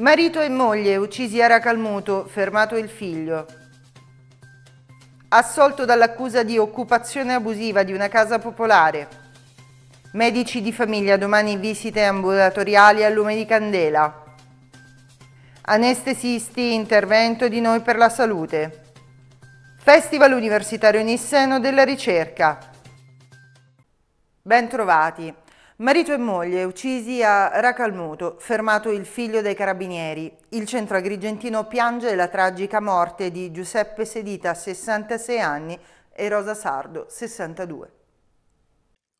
Marito e moglie uccisi a Racalmuto, fermato il figlio. Assolto dall'accusa di occupazione abusiva di una casa popolare. Medici di famiglia domani visite ambulatoriali a lume di candela. Anestesisti, intervento di noi per la salute. Festival Universitario Nisseno della Ricerca. Bentrovati. Marito e moglie uccisi a Racalmuto, fermato il figlio dei carabinieri. Il centro agrigentino piange la tragica morte di Giuseppe Sedita, 66 anni, e Rosa Sardo, 62.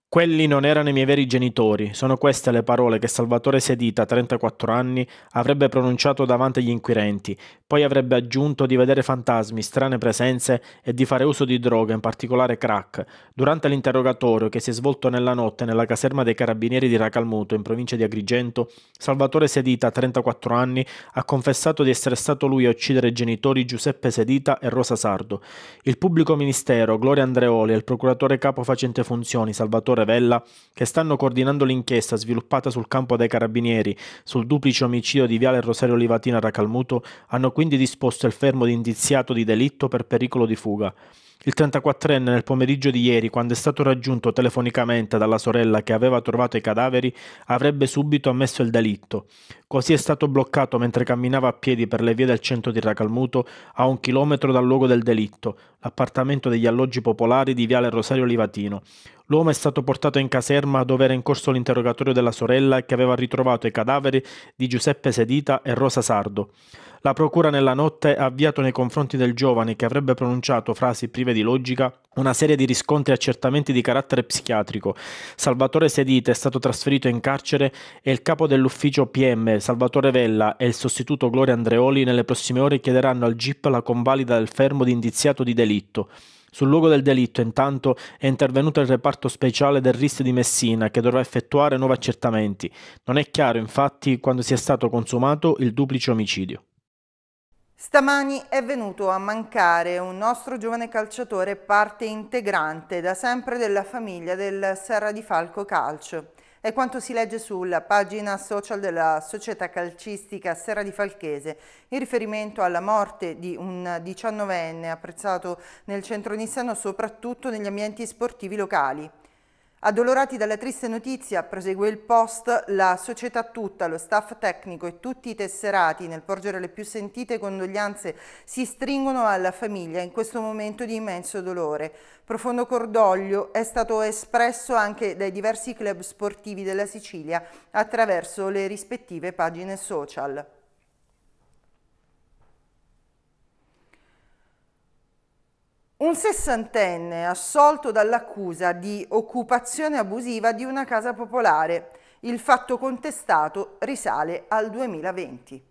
Quelli non erano i miei veri genitori, sono queste le parole che Salvatore Sedita, 34 anni, avrebbe pronunciato davanti agli inquirenti, poi avrebbe aggiunto di vedere fantasmi, strane presenze e di fare uso di droga, in particolare crack. Durante l'interrogatorio che si è svolto nella notte nella caserma dei carabinieri di Racalmuto, in provincia di Agrigento, Salvatore Sedita, 34 anni, ha confessato di essere stato lui a uccidere i genitori Giuseppe Sedita e Rosa Sardo. Il pubblico ministero, Gloria Andreoli e il procuratore capo facente funzioni, Salvatore Vella, che stanno coordinando l'inchiesta sviluppata sul campo dei carabinieri sul duplice omicidio di Viale Rosario Livatina a Racalmuto, hanno quindi disposto il fermo di indiziato di delitto per pericolo di fuga. Il 34enne nel pomeriggio di ieri, quando è stato raggiunto telefonicamente dalla sorella che aveva trovato i cadaveri, avrebbe subito ammesso il delitto. Così è stato bloccato mentre camminava a piedi per le vie del centro di Racalmuto, a un chilometro dal luogo del delitto, l'appartamento degli alloggi popolari di Viale Rosario Livatino. L'uomo è stato portato in caserma dove era in corso l'interrogatorio della sorella che aveva ritrovato i cadaveri di Giuseppe Sedita e Rosa Sardo. La procura nella notte ha avviato nei confronti del giovane che avrebbe pronunciato frasi prive di logica una serie di riscontri e accertamenti di carattere psichiatrico. Salvatore Sedita è stato trasferito in carcere e il capo dell'ufficio PM Salvatore Vella e il sostituto Gloria Andreoli nelle prossime ore chiederanno al GIP la convalida del fermo di indiziato di delitto. Sul luogo del delitto, intanto, è intervenuto il reparto speciale del RIS di Messina che dovrà effettuare nuovi accertamenti. Non è chiaro, infatti, quando sia stato consumato il duplice omicidio. Stamani è venuto a mancare un nostro giovane calciatore parte integrante da sempre della famiglia del Serra di Falco Calcio. È quanto si legge sulla pagina social della società calcistica Sera di Falchese in riferimento alla morte di un 19enne apprezzato nel centro nissano soprattutto negli ambienti sportivi locali. Addolorati dalla triste notizia, prosegue il post, la società tutta, lo staff tecnico e tutti i tesserati nel porgere le più sentite condoglianze si stringono alla famiglia in questo momento di immenso dolore. Profondo cordoglio è stato espresso anche dai diversi club sportivi della Sicilia attraverso le rispettive pagine social. Un sessantenne assolto dall'accusa di occupazione abusiva di una casa popolare. Il fatto contestato risale al 2020.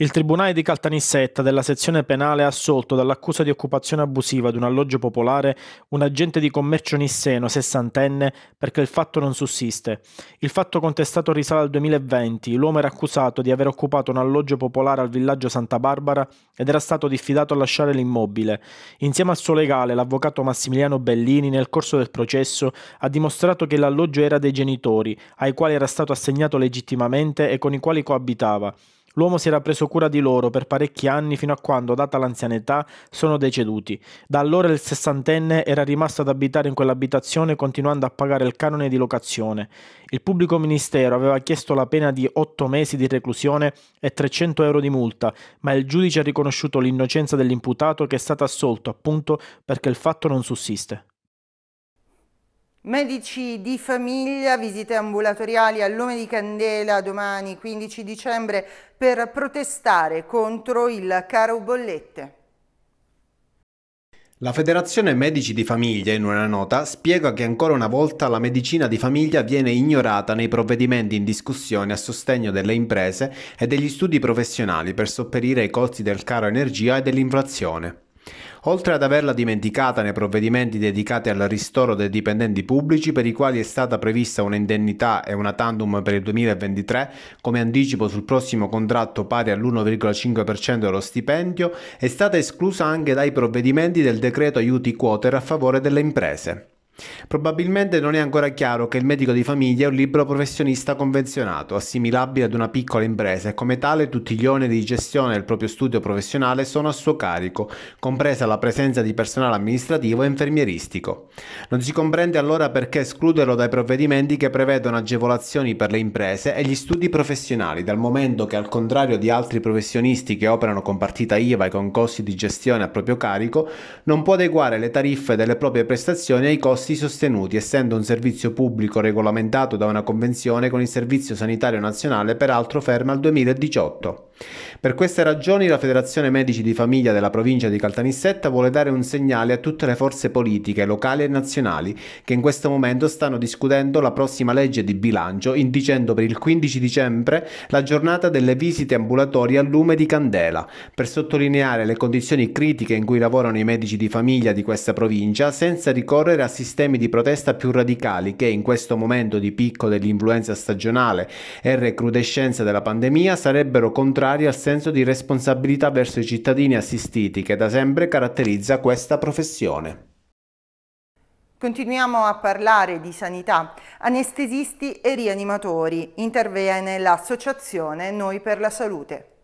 Il Tribunale di Caltanissetta della sezione penale ha assolto dall'accusa di occupazione abusiva di un alloggio popolare un agente di commercio nisseno, sessantenne, perché il fatto non sussiste. Il fatto contestato risale al 2020. L'uomo era accusato di aver occupato un alloggio popolare al villaggio Santa Barbara ed era stato diffidato a lasciare l'immobile. Insieme al suo legale, l'avvocato Massimiliano Bellini, nel corso del processo, ha dimostrato che l'alloggio era dei genitori, ai quali era stato assegnato legittimamente e con i quali coabitava. L'uomo si era preso cura di loro per parecchi anni fino a quando, data l'anzianità, sono deceduti. Da allora il sessantenne era rimasto ad abitare in quell'abitazione continuando a pagare il canone di locazione. Il pubblico ministero aveva chiesto la pena di 8 mesi di reclusione e 300 euro di multa, ma il giudice ha riconosciuto l'innocenza dell'imputato che è stato assolto appunto perché il fatto non sussiste. Medici di famiglia, visite ambulatoriali al lume di candela domani 15 dicembre per protestare contro il caro bollette. La Federazione Medici di Famiglia in una nota spiega che ancora una volta la medicina di famiglia viene ignorata nei provvedimenti in discussione a sostegno delle imprese e degli studi professionali per sopperire ai costi del caro energia e dell'inflazione oltre ad averla dimenticata nei provvedimenti dedicati al ristoro dei dipendenti pubblici per i quali è stata prevista un'indennità e una tandem per il 2023 come anticipo sul prossimo contratto pari all'1,5% dello stipendio, è stata esclusa anche dai provvedimenti del decreto aiuti quoter a favore delle imprese. Probabilmente non è ancora chiaro che il medico di famiglia è un libero professionista convenzionato, assimilabile ad una piccola impresa e come tale tutti gli oneri di gestione del proprio studio professionale sono a suo carico, compresa la presenza di personale amministrativo e infermieristico. Non si comprende allora perché escluderlo dai provvedimenti che prevedono agevolazioni per le imprese e gli studi professionali, dal momento che al contrario di altri professionisti che operano con partita IVA e con costi di gestione a proprio carico, non può adeguare le tariffe delle proprie prestazioni ai costi costi sostenuti, essendo un servizio pubblico regolamentato da una convenzione con il Servizio Sanitario Nazionale, peraltro ferma al 2018. Per queste ragioni la Federazione Medici di Famiglia della provincia di Caltanissetta vuole dare un segnale a tutte le forze politiche, locali e nazionali, che in questo momento stanno discutendo la prossima legge di bilancio, indicendo per il 15 dicembre la giornata delle visite ambulatorie al lume di candela, per sottolineare le condizioni critiche in cui lavorano i medici di famiglia di questa provincia, senza ricorrere a sistemi di protesta più radicali che in questo momento di picco dell'influenza stagionale e recrudescenza della pandemia sarebbero contrari contraria al senso di responsabilità verso i cittadini assistiti che da sempre caratterizza questa professione. Continuiamo a parlare di sanità, anestesisti e rianimatori. Interviene l'associazione Noi per la Salute.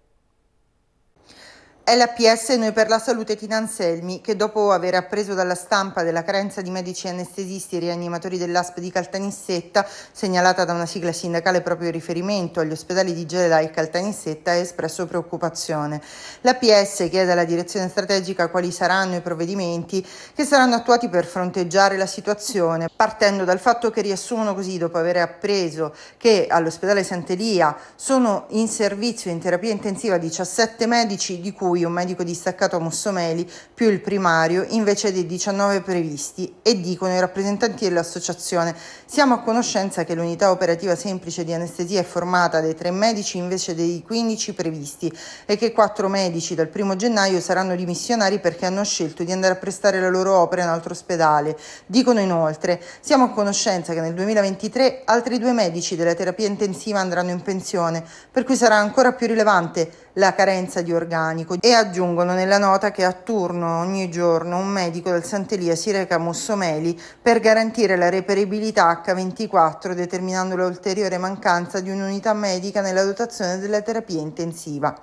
È l'APS Noi per la Salute Tinanselmi che dopo aver appreso dalla stampa della carenza di medici anestesisti e rianimatori dell'ASP di Caltanissetta, segnalata da una sigla sindacale proprio in riferimento agli ospedali di Gelà e Caltanissetta, ha espresso preoccupazione. L'APS chiede alla direzione strategica quali saranno i provvedimenti che saranno attuati per fronteggiare la situazione, partendo dal fatto che riassumono così dopo aver appreso che all'ospedale Sant'Elia sono in servizio in terapia intensiva 17 medici di cui cui un medico distaccato a Mussomeli più il primario invece dei 19 previsti e dicono i rappresentanti dell'associazione siamo a conoscenza che l'unità operativa semplice di anestesia è formata dai tre medici invece dei 15 previsti e che quattro medici dal primo gennaio saranno dimissionari perché hanno scelto di andare a prestare la loro opera in altro ospedale. Dicono inoltre siamo a conoscenza che nel 2023 altri due medici della terapia intensiva andranno in pensione, per cui sarà ancora più rilevante la carenza di organico e aggiungono nella nota che a turno ogni giorno un medico del Santelia si reca a Mossomeli per garantire la reperibilità H24 determinando l'ulteriore mancanza di un'unità medica nella dotazione della terapia intensiva.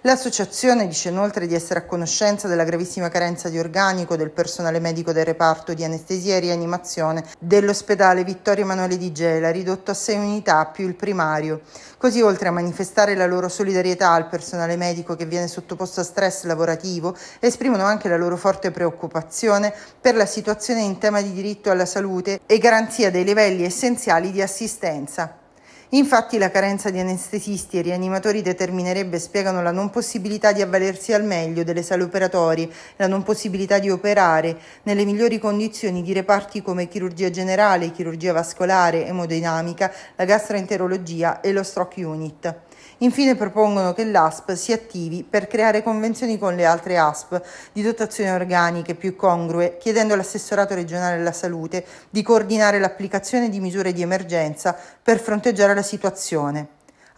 L'associazione dice inoltre di essere a conoscenza della gravissima carenza di organico del personale medico del reparto di anestesia e rianimazione dell'ospedale Vittorio Emanuele di Gela, ridotto a 6 unità più il primario. Così oltre a manifestare la loro solidarietà al personale personale medico che viene sottoposto a stress lavorativo esprimono anche la loro forte preoccupazione per la situazione in tema di diritto alla salute e garanzia dei livelli essenziali di assistenza. Infatti la carenza di anestesisti e rianimatori determinerebbe, spiegano, la non possibilità di avvalersi al meglio delle sale operatorie, la non possibilità di operare nelle migliori condizioni di reparti come chirurgia generale, chirurgia vascolare, emodinamica, la gastroenterologia e lo stroke unit. Infine propongono che l'ASP si attivi per creare convenzioni con le altre ASP di dotazioni organiche più congrue, chiedendo all'assessorato regionale alla salute di coordinare l'applicazione di misure di emergenza per fronteggiare la situazione.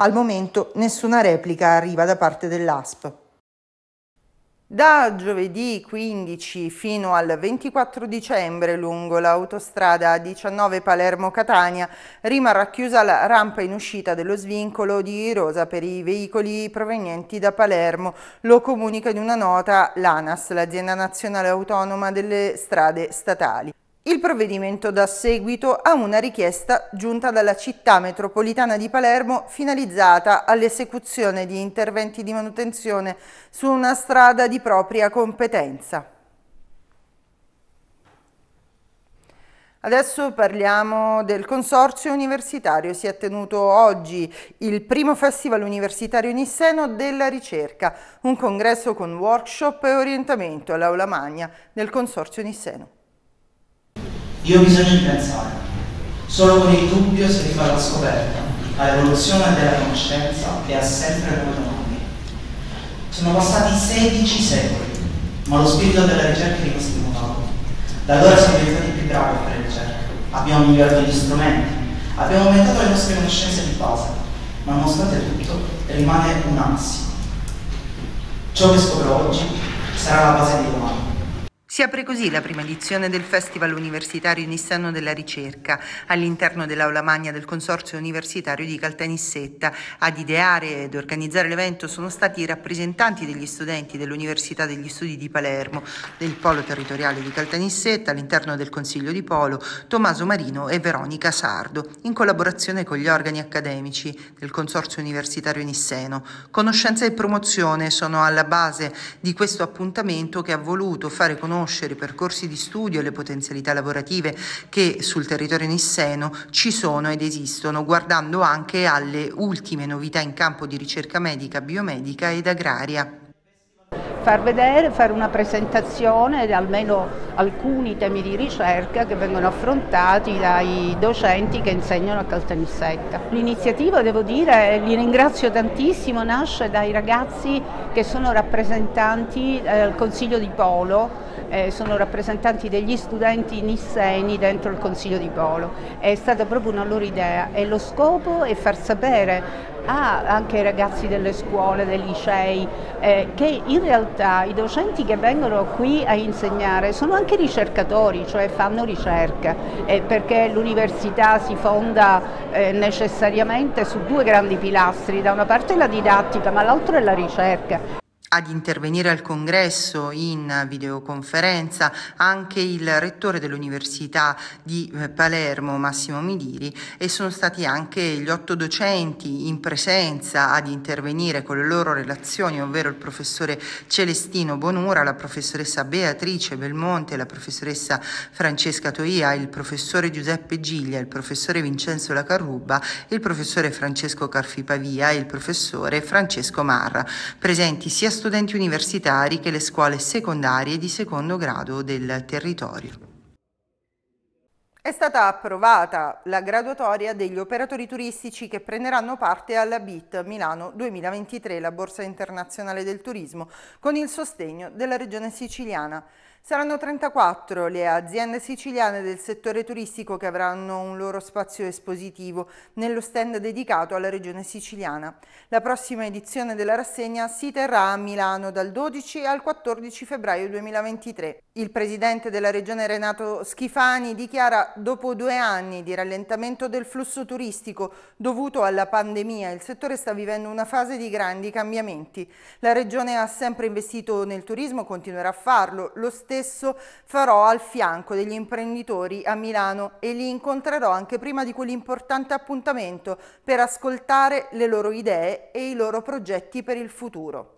Al momento nessuna replica arriva da parte dell'ASP. Da giovedì 15 fino al 24 dicembre lungo l'autostrada 19 Palermo-Catania rimarrà chiusa la rampa in uscita dello svincolo di Rosa per i veicoli provenienti da Palermo, lo comunica in una nota l'ANAS, l'azienda nazionale autonoma delle strade statali. Il provvedimento dà seguito a una richiesta giunta dalla città metropolitana di Palermo finalizzata all'esecuzione di interventi di manutenzione su una strada di propria competenza. Adesso parliamo del Consorzio Universitario. Si è tenuto oggi il primo Festival Universitario Nisseno della Ricerca, un congresso con workshop e orientamento all'Aula Magna del Consorzio Nisseno. Io ho bisogno di pensare. Solo con il dubbio si arriva la scoperta, L'evoluzione della conoscenza e a sempre nuove domande. Sono passati 16 secoli, ma lo spirito della ricerca è rimasto immutato. Da allora siamo diventati più bravi per la ricerca, abbiamo migliorato gli strumenti, abbiamo aumentato le nostre conoscenze di base, ma nonostante tutto rimane un'ansia. Ciò che scopro oggi sarà la base di domani si apre così la prima edizione del Festival Universitario Nissano della Ricerca, all'interno dell'Aula Magna del Consorzio Universitario di Caltanissetta. Ad ideare ed organizzare l'evento sono stati i rappresentanti degli studenti dell'Università degli Studi di Palermo, del Polo Territoriale di Caltanissetta, all'interno del Consiglio di Polo, Tommaso Marino e Veronica Sardo, in collaborazione con gli organi accademici del Consorzio Universitario Nisseno. Conoscenza e promozione sono alla base di questo appuntamento che ha voluto fare conoscere conoscere i percorsi di studio e le potenzialità lavorative che sul territorio nisseno ci sono ed esistono, guardando anche alle ultime novità in campo di ricerca medica, biomedica ed agraria far vedere, fare una presentazione di almeno alcuni temi di ricerca che vengono affrontati dai docenti che insegnano a Caltanissetta. L'iniziativa, devo dire, li ringrazio tantissimo, nasce dai ragazzi che sono rappresentanti del eh, Consiglio di Polo, eh, sono rappresentanti degli studenti nisseni dentro il Consiglio di Polo. È stata proprio una loro idea e lo scopo è far sapere a ah, anche ai ragazzi delle scuole, dei licei, eh, che in realtà i docenti che vengono qui a insegnare sono anche ricercatori, cioè fanno ricerca, eh, perché l'università si fonda eh, necessariamente su due grandi pilastri, da una parte la didattica ma l'altro è la ricerca ad intervenire al congresso in videoconferenza anche il rettore dell'Università di eh, Palermo Massimo Midiri e sono stati anche gli otto docenti in presenza ad intervenire con le loro relazioni, ovvero il professore Celestino Bonura, la professoressa Beatrice Belmonte, la professoressa Francesca Toia, il professore Giuseppe Giglia, il professore Vincenzo Lacarruba, il professore Francesco Carfipavia e il professore Francesco Marra, presenti sia studenti universitari che le scuole secondarie di secondo grado del territorio. È stata approvata la graduatoria degli operatori turistici che prenderanno parte alla BIT Milano 2023, la Borsa Internazionale del Turismo, con il sostegno della Regione Siciliana. Saranno 34 le aziende siciliane del settore turistico che avranno un loro spazio espositivo nello stand dedicato alla regione siciliana. La prossima edizione della rassegna si terrà a Milano dal 12 al 14 febbraio 2023. Il presidente della regione Renato Schifani dichiara dopo due anni di rallentamento del flusso turistico dovuto alla pandemia il settore sta vivendo una fase di grandi cambiamenti. La regione ha sempre investito nel turismo, continuerà a farlo, lo stesso farò al fianco degli imprenditori a Milano e li incontrerò anche prima di quell'importante appuntamento per ascoltare le loro idee e i loro progetti per il futuro.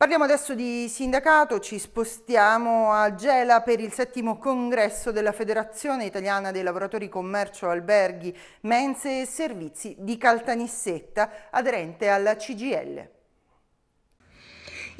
Parliamo adesso di sindacato, ci spostiamo a Gela per il settimo congresso della Federazione Italiana dei Lavoratori Commercio, Alberghi, Mense e Servizi di Caltanissetta, aderente alla CGL.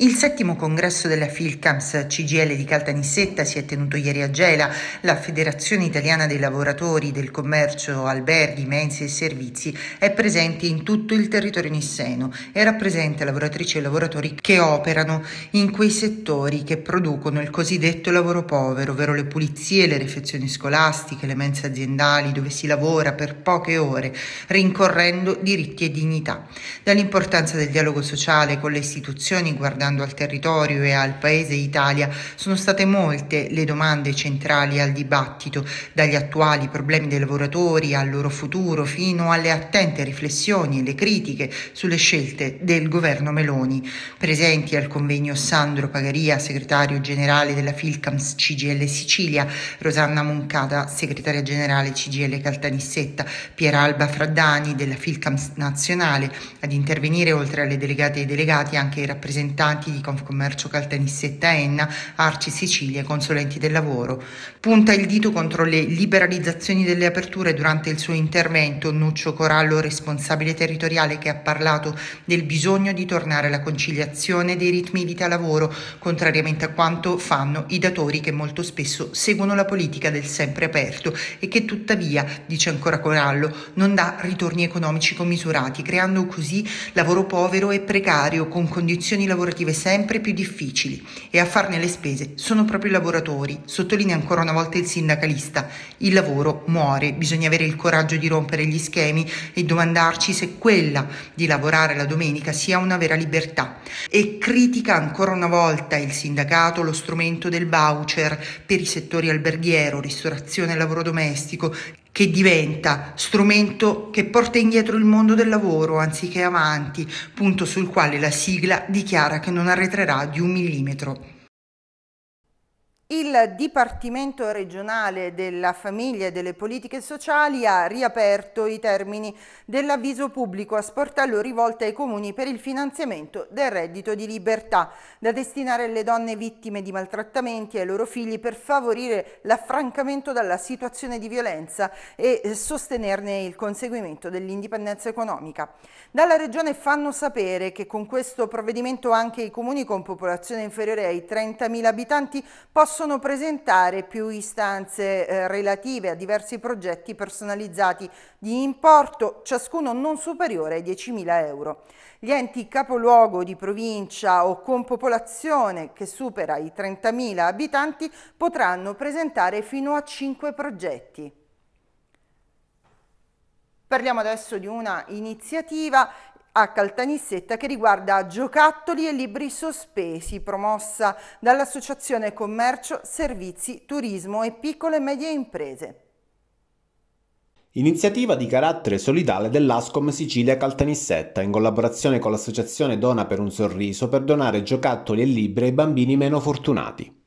Il settimo congresso della Filcams CGL di Caltanissetta si è tenuto ieri a Gela. La Federazione Italiana dei Lavoratori del Commercio, Alberghi, Mense e Servizi è presente in tutto il territorio nisseno e rappresenta lavoratrici e lavoratori che operano in quei settori che producono il cosiddetto lavoro povero, ovvero le pulizie, le refezioni scolastiche, le mense aziendali dove si lavora per poche ore, rincorrendo diritti e dignità. Dall'importanza del dialogo sociale con le istituzioni guardando dando al territorio e al Paese Italia, sono state molte le domande centrali al dibattito, dagli attuali problemi dei lavoratori al loro futuro fino alle attente riflessioni e le critiche sulle scelte del governo Meloni. Presenti al convegno Sandro Pagaria, segretario generale della Filcams CGL Sicilia, Rosanna Moncada, segretaria generale CGL Caltanissetta, Pieralba Fraddani della Filcams nazionale, ad intervenire oltre alle delegate e delegati anche i rappresentanti rappresentanti di Confcommercio Caltanissetta Enna, Arci Sicilia e consulenti del lavoro. Punta il dito contro le liberalizzazioni delle aperture durante il suo intervento Nuccio Corallo, responsabile territoriale che ha parlato del bisogno di tornare alla conciliazione dei ritmi vita-lavoro, contrariamente a quanto fanno i datori che molto spesso seguono la politica del sempre aperto e che tuttavia, dice ancora Corallo, non dà ritorni economici commisurati, creando così lavoro povero e precario con condizioni lavorative lavorative sempre più difficili e a farne le spese sono proprio i lavoratori, sottolinea ancora una volta il sindacalista. Il lavoro muore, bisogna avere il coraggio di rompere gli schemi e domandarci se quella di lavorare la domenica sia una vera libertà. E critica ancora una volta il sindacato lo strumento del voucher per i settori alberghiero, ristorazione e lavoro domestico che diventa strumento che porta indietro il mondo del lavoro anziché avanti, punto sul quale la sigla dichiara che non arretrerà di un millimetro. Il Dipartimento regionale della famiglia e delle politiche sociali ha riaperto i termini dell'avviso pubblico a sportello rivolto ai comuni per il finanziamento del reddito di libertà da destinare alle donne vittime di maltrattamenti e ai loro figli per favorire l'affrancamento dalla situazione di violenza e sostenerne il conseguimento dell'indipendenza economica. Dalla Regione fanno sapere che con questo provvedimento anche i comuni con popolazione inferiore ai 30.000 abitanti possono possono presentare più istanze eh, relative a diversi progetti personalizzati di importo, ciascuno non superiore ai 10.000 euro. Gli enti capoluogo di provincia o con popolazione che supera i 30.000 abitanti potranno presentare fino a 5 progetti. Parliamo adesso di una iniziativa a Caltanissetta che riguarda giocattoli e libri sospesi, promossa dall'Associazione Commercio, Servizi, Turismo e Piccole e Medie Imprese. Iniziativa di carattere solidale dell'Ascom Sicilia Caltanissetta in collaborazione con l'associazione Dona per un Sorriso per donare giocattoli e libri ai bambini meno fortunati.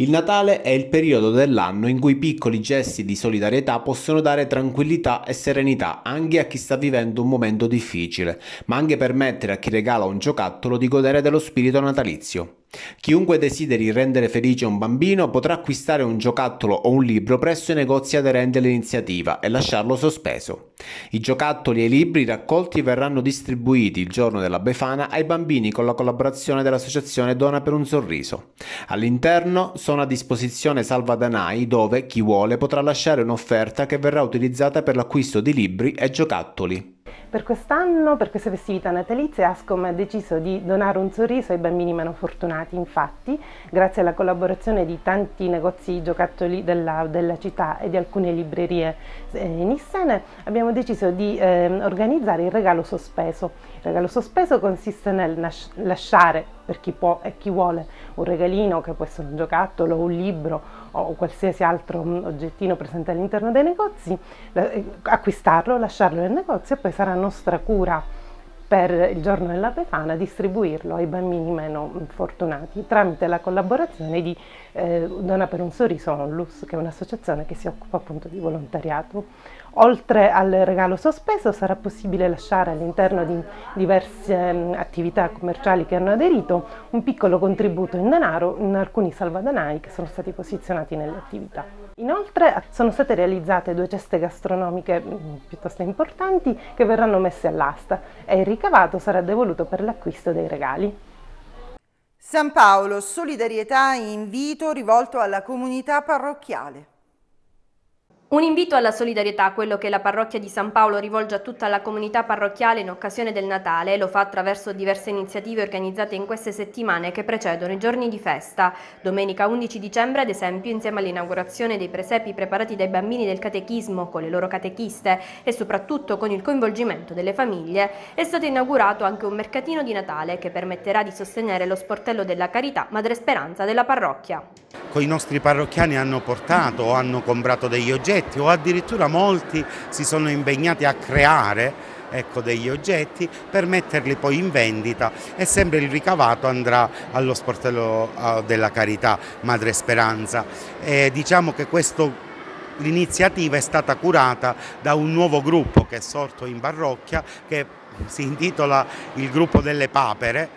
Il Natale è il periodo dell'anno in cui piccoli gesti di solidarietà possono dare tranquillità e serenità anche a chi sta vivendo un momento difficile, ma anche permettere a chi regala un giocattolo di godere dello spirito natalizio. Chiunque desideri rendere felice un bambino potrà acquistare un giocattolo o un libro presso i negozi aderenti all'iniziativa e lasciarlo sospeso. I giocattoli e i libri raccolti verranno distribuiti il giorno della Befana ai bambini con la collaborazione dell'associazione Dona per un Sorriso. All'interno sono a disposizione salvadanai dove chi vuole potrà lasciare un'offerta che verrà utilizzata per l'acquisto di libri e giocattoli. Per quest'anno, per queste festività natalizie, Ascom ha deciso di donare un sorriso ai bambini meno fortunati. Infatti, grazie alla collaborazione di tanti negozi giocattoli della, della città e di alcune librerie eh, nissane, abbiamo deciso di eh, organizzare il regalo sospeso. Il regalo sospeso consiste nel lasciare, per chi può e chi vuole, un regalino che può essere un giocattolo, un libro o qualsiasi altro mm, oggettino presente all'interno dei negozi, eh, acquistarlo, lasciarlo nel negozio e poi sarà nostra cura per il giorno della Befana distribuirlo ai bambini meno fortunati tramite la collaborazione di eh, Dona per un sorriso Onlus, che è un'associazione che si occupa appunto di volontariato. Oltre al regalo sospeso sarà possibile lasciare all'interno di diverse eh, attività commerciali che hanno aderito un piccolo contributo in denaro in alcuni salvadanai che sono stati posizionati nelle attività. Inoltre sono state realizzate due ceste gastronomiche mm, piuttosto importanti che verranno messe all'asta e il ricavato sarà devoluto per l'acquisto dei regali. San Paolo, solidarietà e invito rivolto alla comunità parrocchiale. Un invito alla solidarietà, quello che la parrocchia di San Paolo rivolge a tutta la comunità parrocchiale in occasione del Natale, lo fa attraverso diverse iniziative organizzate in queste settimane che precedono i giorni di festa. Domenica 11 dicembre, ad esempio, insieme all'inaugurazione dei presepi preparati dai bambini del catechismo con le loro catechiste e soprattutto con il coinvolgimento delle famiglie, è stato inaugurato anche un mercatino di Natale che permetterà di sostenere lo sportello della carità Madre Speranza della parrocchia. Con i nostri parrocchiani hanno portato o hanno comprato degli oggetti oggetti o addirittura molti si sono impegnati a creare ecco, degli oggetti per metterli poi in vendita e sempre il ricavato andrà allo sportello della carità Madre Speranza. E diciamo che questo L'iniziativa è stata curata da un nuovo gruppo che è sorto in Barrocchia che si intitola il gruppo delle papere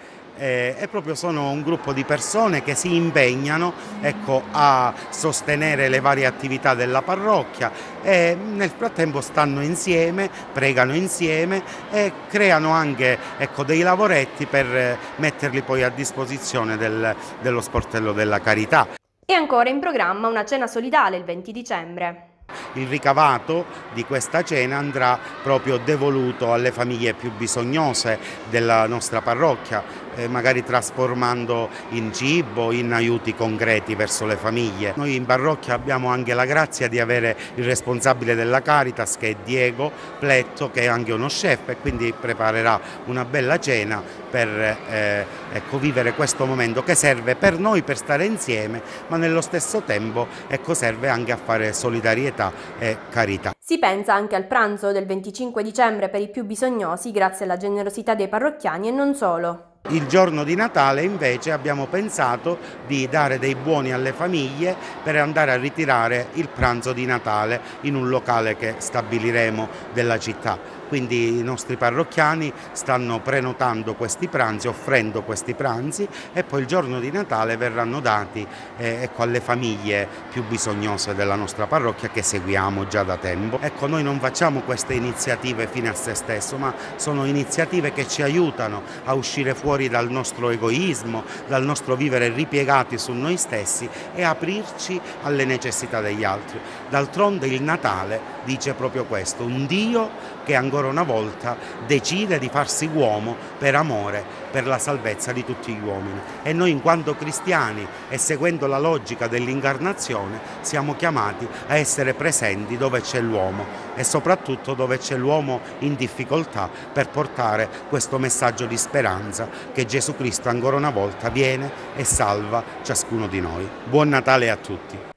eh, e proprio sono un gruppo di persone che si impegnano ecco, a sostenere le varie attività della parrocchia e nel frattempo stanno insieme, pregano insieme e creano anche ecco, dei lavoretti per eh, metterli poi a disposizione del, dello sportello della carità. E ancora in programma una cena solidale il 20 dicembre. Il ricavato di questa cena andrà proprio devoluto alle famiglie più bisognose della nostra parrocchia, eh, magari trasformando in cibo, in aiuti concreti verso le famiglie. Noi in parrocchia abbiamo anche la grazia di avere il responsabile della Caritas che è Diego Pletto che è anche uno chef e quindi preparerà una bella cena per eh, ecco, vivere questo momento che serve per noi per stare insieme ma nello stesso tempo ecco, serve anche a fare solidarietà e carità. Si pensa anche al pranzo del 25 dicembre per i più bisognosi grazie alla generosità dei parrocchiani e non solo. Il giorno di Natale invece abbiamo pensato di dare dei buoni alle famiglie per andare a ritirare il pranzo di Natale in un locale che stabiliremo della città quindi i nostri parrocchiani stanno prenotando questi pranzi, offrendo questi pranzi e poi il giorno di Natale verranno dati eh, ecco, alle famiglie più bisognose della nostra parrocchia che seguiamo già da tempo. Ecco, noi non facciamo queste iniziative fine a se stesso, ma sono iniziative che ci aiutano a uscire fuori dal nostro egoismo, dal nostro vivere ripiegati su noi stessi e aprirci alle necessità degli altri. D'altronde il Natale dice proprio questo, un Dio che ancora una volta decide di farsi uomo per amore, per la salvezza di tutti gli uomini. E noi in quanto cristiani e seguendo la logica dell'incarnazione siamo chiamati a essere presenti dove c'è l'uomo e soprattutto dove c'è l'uomo in difficoltà per portare questo messaggio di speranza che Gesù Cristo ancora una volta viene e salva ciascuno di noi. Buon Natale a tutti!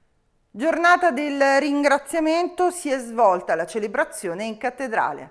Giornata del ringraziamento si è svolta la celebrazione in cattedrale.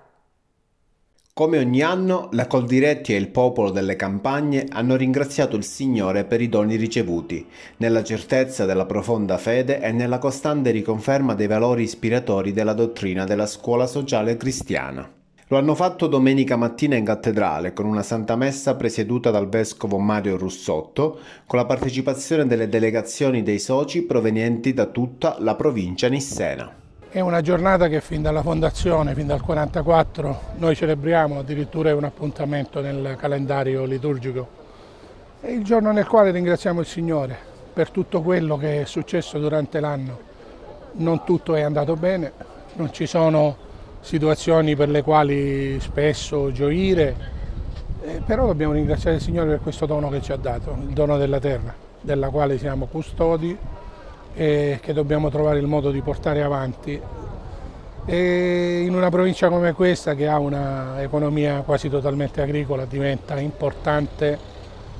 Come ogni anno, la Coldiretti e il popolo delle campagne hanno ringraziato il Signore per i doni ricevuti, nella certezza della profonda fede e nella costante riconferma dei valori ispiratori della dottrina della scuola sociale cristiana. Lo hanno fatto domenica mattina in cattedrale con una santa messa presieduta dal vescovo Mario Russotto, con la partecipazione delle delegazioni dei soci provenienti da tutta la provincia nissena. È una giornata che fin dalla fondazione, fin dal 1944, noi celebriamo, addirittura è un appuntamento nel calendario liturgico. È il giorno nel quale ringraziamo il Signore per tutto quello che è successo durante l'anno. Non tutto è andato bene, non ci sono situazioni per le quali spesso gioire, eh, però dobbiamo ringraziare il Signore per questo dono che ci ha dato, il dono della terra, della quale siamo custodi e che dobbiamo trovare il modo di portare avanti. E in una provincia come questa che ha un'economia quasi totalmente agricola diventa importante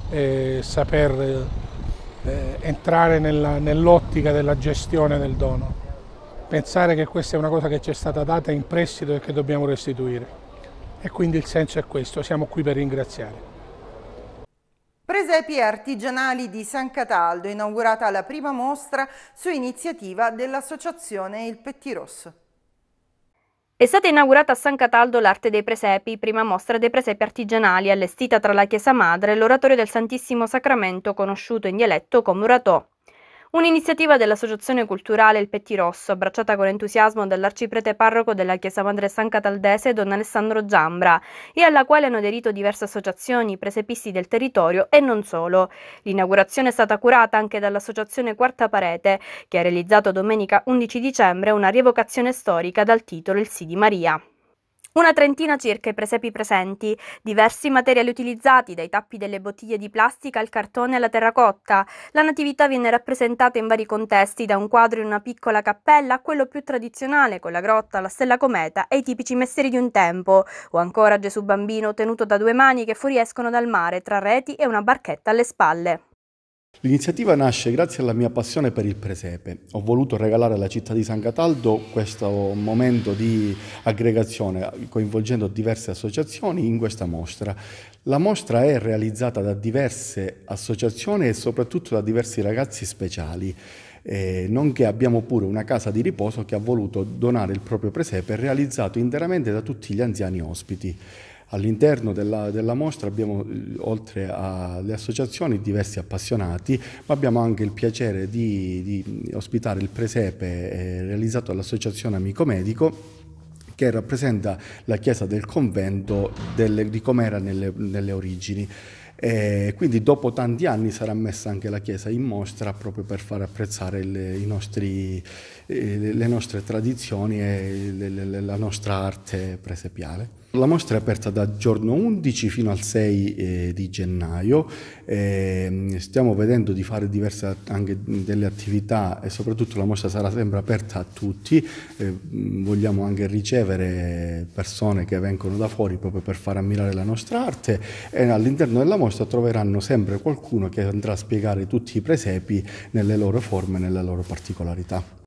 eh, saper eh, entrare nell'ottica della gestione del dono pensare che questa è una cosa che ci è stata data in prestito e che dobbiamo restituire. E quindi il senso è questo, siamo qui per ringraziare. Presepi artigianali di San Cataldo, inaugurata la prima mostra su iniziativa dell'associazione Il Pettirosso. È stata inaugurata a San Cataldo l'arte dei presepi, prima mostra dei presepi artigianali allestita tra la Chiesa Madre e l'oratorio del Santissimo Sacramento conosciuto in dialetto come Uratò. Un'iniziativa dell'Associazione Culturale Il Pettirosso, abbracciata con entusiasmo dall'arciprete parroco della Chiesa Madre San Cataldese, Don Alessandro Giambra, e alla quale hanno aderito diverse associazioni, presepisti del territorio e non solo. L'inaugurazione è stata curata anche dall'Associazione Quarta Parete, che ha realizzato domenica 11 dicembre una rievocazione storica dal titolo Il Sì di Maria. Una trentina circa i presepi presenti, diversi materiali utilizzati, dai tappi delle bottiglie di plastica al cartone alla terracotta. La natività viene rappresentata in vari contesti, da un quadro in una piccola cappella a quello più tradizionale, con la grotta, la stella cometa e i tipici mestieri di un tempo, o ancora Gesù bambino tenuto da due mani che fuoriescono dal mare tra reti e una barchetta alle spalle. L'iniziativa nasce grazie alla mia passione per il presepe. Ho voluto regalare alla città di San Cataldo questo momento di aggregazione coinvolgendo diverse associazioni in questa mostra. La mostra è realizzata da diverse associazioni e soprattutto da diversi ragazzi speciali. Eh, nonché abbiamo pure una casa di riposo che ha voluto donare il proprio presepe realizzato interamente da tutti gli anziani ospiti. All'interno della, della, mostra abbiamo, eh, oltre alle associazioni, diversi appassionati, ma abbiamo anche il piacere di, di ospitare il presepe eh, realizzato dall'Associazione Amico Medico che rappresenta la chiesa del convento delle, di Comera nelle, nelle origini. E eh, quindi dopo tanti anni sarà messa anche la chiesa in mostra proprio per far apprezzare le, nostri, le nostre tradizioni e le, la nostra arte presepiale. La mostra è aperta da giorno 11 fino al 6 eh, di gennaio, eh, stiamo vedendo di fare diverse anche delle attività e soprattutto la mostra sarà sempre aperta a tutti, eh, vogliamo anche ricevere persone che vengono da fuori proprio per far ammirare la nostra arte e all'interno della mostra troveranno sempre qualcuno che andrà a spiegare tutti i presepi nelle loro forme, nelle loro particolarità.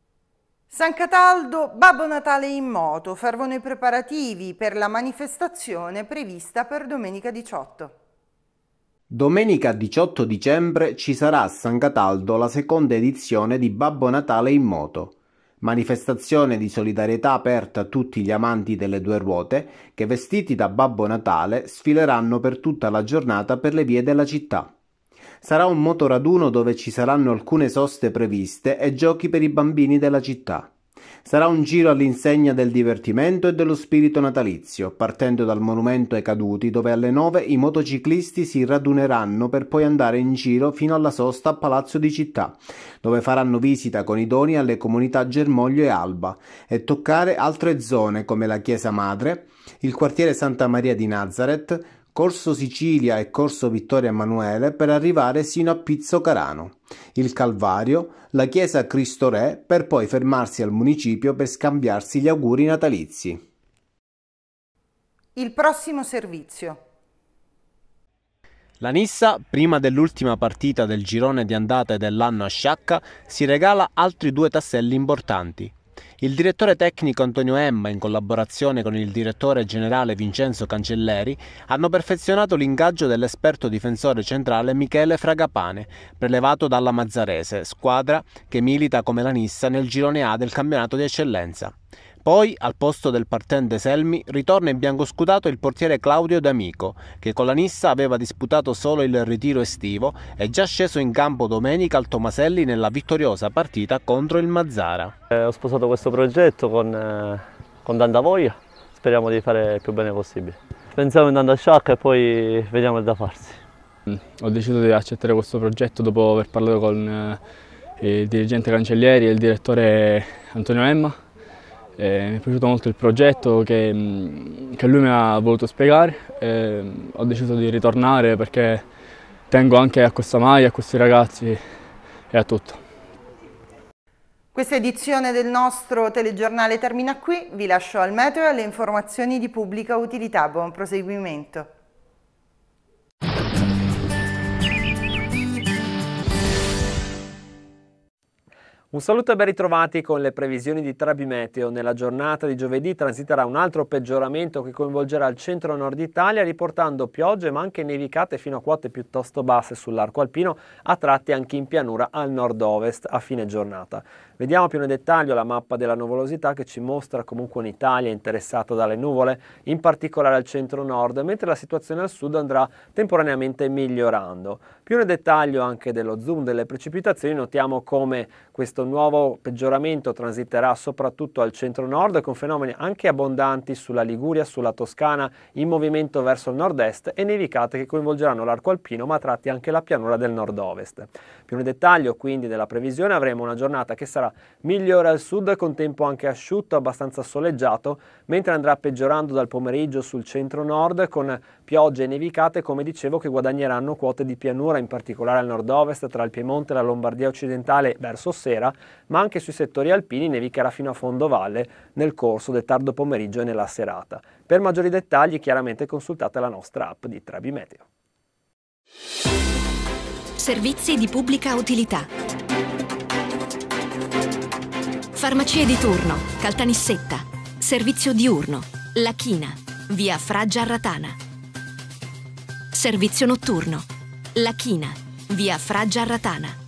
San Cataldo, Babbo Natale in moto, fervono i preparativi per la manifestazione prevista per domenica 18. Domenica 18 dicembre ci sarà a San Cataldo la seconda edizione di Babbo Natale in moto, manifestazione di solidarietà aperta a tutti gli amanti delle due ruote che vestiti da Babbo Natale sfileranno per tutta la giornata per le vie della città. Sarà un motoraduno dove ci saranno alcune soste previste e giochi per i bambini della città. Sarà un giro all'insegna del divertimento e dello spirito natalizio, partendo dal monumento ai caduti dove alle nove i motociclisti si raduneranno per poi andare in giro fino alla sosta a Palazzo di Città, dove faranno visita con i doni alle comunità Germoglio e Alba e toccare altre zone come la Chiesa Madre, il quartiere Santa Maria di Nazareth, Corso Sicilia e Corso Vittorio Emanuele per arrivare sino a Pizzo Carano, il Calvario, la chiesa Cristo Re per poi fermarsi al municipio per scambiarsi gli auguri natalizi. Il prossimo servizio. La Nissa, prima dell'ultima partita del girone di andata dell'anno a Sciacca, si regala altri due tasselli importanti. Il direttore tecnico Antonio Emma, in collaborazione con il direttore generale Vincenzo Cancelleri, hanno perfezionato l'ingaggio dell'esperto difensore centrale Michele Fragapane, prelevato dalla Mazzarese, squadra che milita come la Nissa nel girone A del campionato di eccellenza. Poi, al posto del partente Selmi, ritorna in bianco scudato il portiere Claudio D'Amico, che con la Nissa aveva disputato solo il ritiro estivo e già sceso in campo domenica al Tomaselli nella vittoriosa partita contro il Mazzara. Eh, ho sposato questo progetto con, eh, con tanta voglia, speriamo di fare il più bene possibile. Pensiamo in a sciacca e poi vediamo da farsi. Mm, ho deciso di accettare questo progetto dopo aver parlato con eh, il dirigente Cancellieri e il direttore Antonio Emma eh, mi è piaciuto molto il progetto che, mm, che lui mi ha voluto spiegare. Eh, ho deciso di ritornare perché tengo anche a questa maglia, a questi ragazzi e a tutto. Questa edizione del nostro telegiornale termina qui, vi lascio al meteo e alle informazioni di pubblica utilità. Buon proseguimento. Un saluto e ben ritrovati con le previsioni di Trabi Meteo. Nella giornata di giovedì transiterà un altro peggioramento che coinvolgerà il centro-nord Italia, riportando piogge ma anche nevicate fino a quote piuttosto basse sull'arco alpino, a tratti anche in pianura al nord-ovest a fine giornata. Vediamo più nel dettaglio la mappa della nuvolosità che ci mostra comunque un'Italia interessata dalle nuvole, in particolare al centro-nord, mentre la situazione al sud andrà temporaneamente migliorando. Più nel dettaglio anche dello zoom delle precipitazioni notiamo come questo nuovo peggioramento transiterà soprattutto al centro-nord con fenomeni anche abbondanti sulla Liguria, sulla Toscana, in movimento verso il nord-est e nevicate che coinvolgeranno l'arco alpino ma tratti anche la pianura del nord-ovest. Più nel dettaglio quindi della previsione avremo una giornata che sarà sinistra. Migliora al sud con tempo anche asciutto, abbastanza soleggiato, mentre andrà peggiorando dal pomeriggio sul centro-nord con piogge e nevicate, come dicevo, che guadagneranno quote di pianura, in particolare al nord-ovest, tra il Piemonte e la Lombardia occidentale verso sera, ma anche sui settori alpini nevicherà fino a fondo valle nel corso del tardo pomeriggio e nella serata. Per maggiori dettagli chiaramente consultate la nostra app di Trabi Servizi di pubblica utilità Farmacie di turno, Caltanissetta, servizio diurno, La China, via Fragia Giarratana. Servizio notturno, La China, via Fragia Giarratana.